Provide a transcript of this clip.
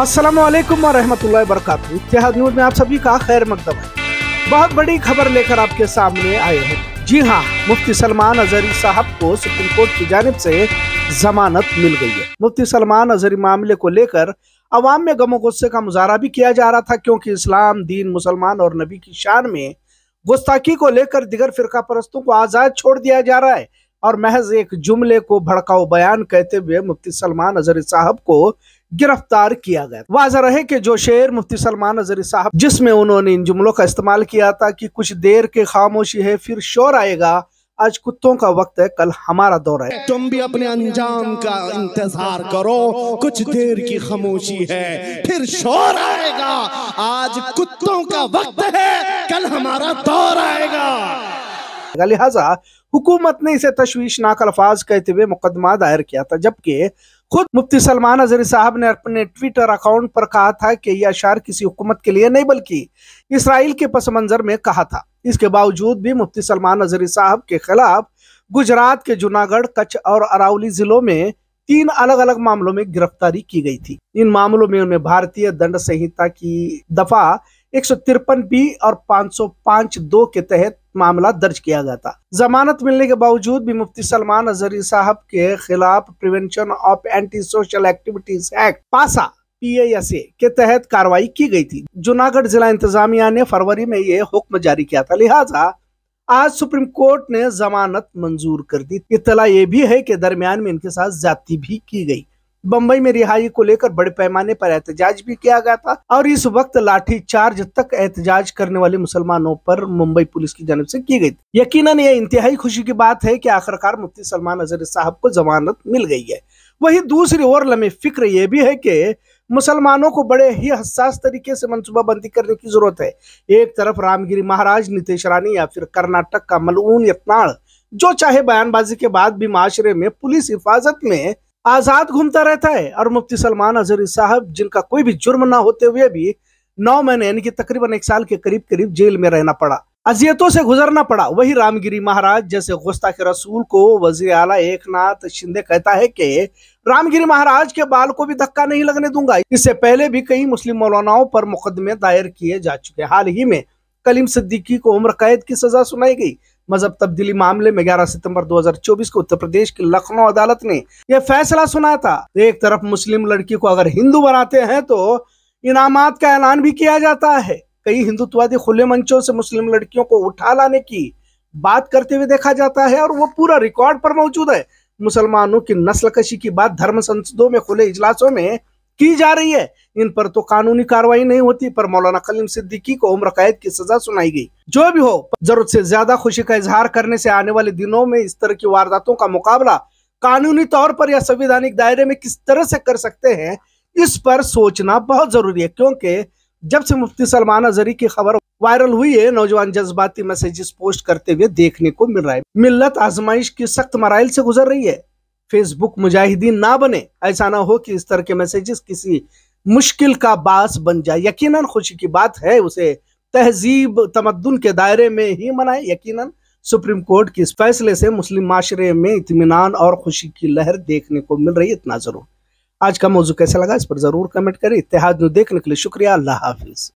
असलकम वरहमल वरक इतिहाद न्यूज में आप सभी का खैर मकदम है बहुत बड़ी खबर लेकर आपके सामने आए हैं जी हाँ मुफ्ती सलमान अजहरी साहब को सुप्रीम कोर्ट की जानब से जमानत मिल गई है मुफ्ती सलमान अजहरी मामले को लेकर अवाम में गमो गुस्से का मुजाहरा भी किया जा रहा था क्योंकि इस्लाम दीन मुसलमान और नबी की शान में गुस्ताखी को लेकर दिगर फिरका परस्तों को आज़ाद छोड़ दिया जा रहा है और महज एक जुमले को भड़काऊ बयान कहते हुए मुफ्ती सलमान अजहरी साहब को गिरफ्तार किया गया वाजा रहे कि जो शेर मुफ्ती सलमान नजर साहब जिसमें उन्होंने इन जुमलों का इस्तेमाल किया था कि कुछ देर के खामोशी है फिर शोर आएगा आज कुत्तों का वक्त है कल हमारा दौर है तुम भी अपने अंजाम का इंतजार करो कुछ देर की खामोशी है फिर शोर आएगा आज कुत्तों का वक्त है कल हमारा दौर आएगा जाएगा लिहाजा हुकूमत ने इसे तश्वीशनाक अल्फाज कहते हुए मुकदमा दायर किया था जबकि खुद मुफ्ती सलमान अजहरी साहब ने अपने ट्विटर अकाउंट पर कहा था कि यह अशार किसी हुकूमत के लिए नहीं बल्कि इसराइल के पस मंजर में कहा था इसके बावजूद भी मुफ्ती सलमान अजहरी साहब के खिलाफ गुजरात के जूनागढ़ कच्छ और अरावली जिलों में तीन अलग अलग मामलों में गिरफ्तारी की गई थी इन मामलों में उन्हें भारतीय दंड संहिता की दफा एक सौ तिरपन बी और 505 सौ पांच दो के तहत मामला दर्ज किया गया था जमानत मिलने के बावजूद भी मुफ्ती सलमान अजहरी साहब के खिलाफ prevention of anti social activities act PASA PSA के तहत कार्रवाई की गई थी जूनागढ़ जिला इंतजामिया ने फरवरी में ये हुक्म जारी किया था लिहाजा आज सुप्रीम कोर्ट ने जमानत मंजूर कर दी इतला ये भी है कि दरमियान में इनके साथ जाति भी की गई बम्बई में रिहाई को लेकर बड़े पैमाने पर एहतजाज भी किया गया था और इस वक्त लाठी चार्ज तक एहतजाज करने वाले मुसलमानों पर मुंबई पुलिस की जानव से की गई थी यकीनन यह इंतहाई खुशी की बात है कि आखिरकार मुफ्ती सलमान अजहर साहब को जमानत मिल गई है वही दूसरी ओर लमे फिक्र यह भी है कि मुसलमानों को बड़े ही हसास तरीके से मनसूबाबंदी करने की जरूरत है एक तरफ रामगिरी महाराज नितेश रानी या फिर कर्नाटक का मलून यत्नाड़ जो चाहे बयानबाजी के बाद भी माशरे में पुलिस हिफाजत में आजाद घूमता रहता है और मुफ्ती सलमान अजहरी साहब जिनका कोई भी जुर्म ना होते हुए भी नौ महीने यानी कि तकरीबन एक साल के करीब करीब जेल में रहना पड़ा अजियतों से गुजरना पड़ा वही रामगिरी महाराज जैसे गुस्ता के रसूल को वजी आला एक नाथ शिंदे कहता है कि रामगिरी महाराज के बाल को भी धक्का नहीं लगने दूंगा इससे पहले भी कई मुस्लिम मौलानाओं पर मुकदमे दायर किए जा चुके हाल ही में कलीम सिद्दीकी को उम्र कैद की सजा सुनाई गई मजहब तब्दीली मामले में 11 सितंबर 2024 को उत्तर प्रदेश की लखनऊ अदालत ने यह फैसला सुनाया था एक तरफ मुस्लिम लड़की को अगर हिंदू बनाते हैं तो इनाम का ऐलान भी किया जाता है कई हिंदुत्ववादी खुले मंचों से मुस्लिम लड़कियों को उठा लाने की बात करते हुए देखा जाता है और वो पूरा रिकॉर्ड पर मौजूद है मुसलमानों की नस्ल कशी की बात धर्म संसदों में खुले इजलासों में की जा रही है इन पर तो कानूनी कार्रवाई नहीं होती पर मौलाना कलीम सिद्दीकी को उम्र कैद की सजा सुनाई गई जो भी हो जरूरत से ज्यादा खुशी का इजहार करने से आने वाले दिनों में इस तरह की वारदातों का मुकाबला कानूनी तौर पर या संविधानिक दायरे में किस तरह से कर सकते हैं इस पर सोचना बहुत जरूरी है क्योंकि जब से मुफ्ती सलमान अजरी की खबर वायरल हुई है नौजवान जज्बाती मैसेजेस पोस्ट करते हुए देखने को मिल रहा है मिल्लत आजमाइश की सख्त मराइल से गुजर रही है फेसबुक मुजाहिदीन ना बने ऐसा ना हो कि इस तरह के मैसेजेस किसी मुश्किल का बास बन जाए यकीनन खुशी की बात है उसे तहजीब तमद्दन के दायरे में ही मनाए यकीन सुप्रीम कोर्ट के इस फैसले से मुस्लिम माशरे में इतमान और खुशी की लहर देखने को मिल रही इतना ज़रूर आज का मौजू कैसा लगा इस पर ज़रूर कमेंट करें इतिहाद देखने के लिए शुक्रिया अल्लाह हाफिज़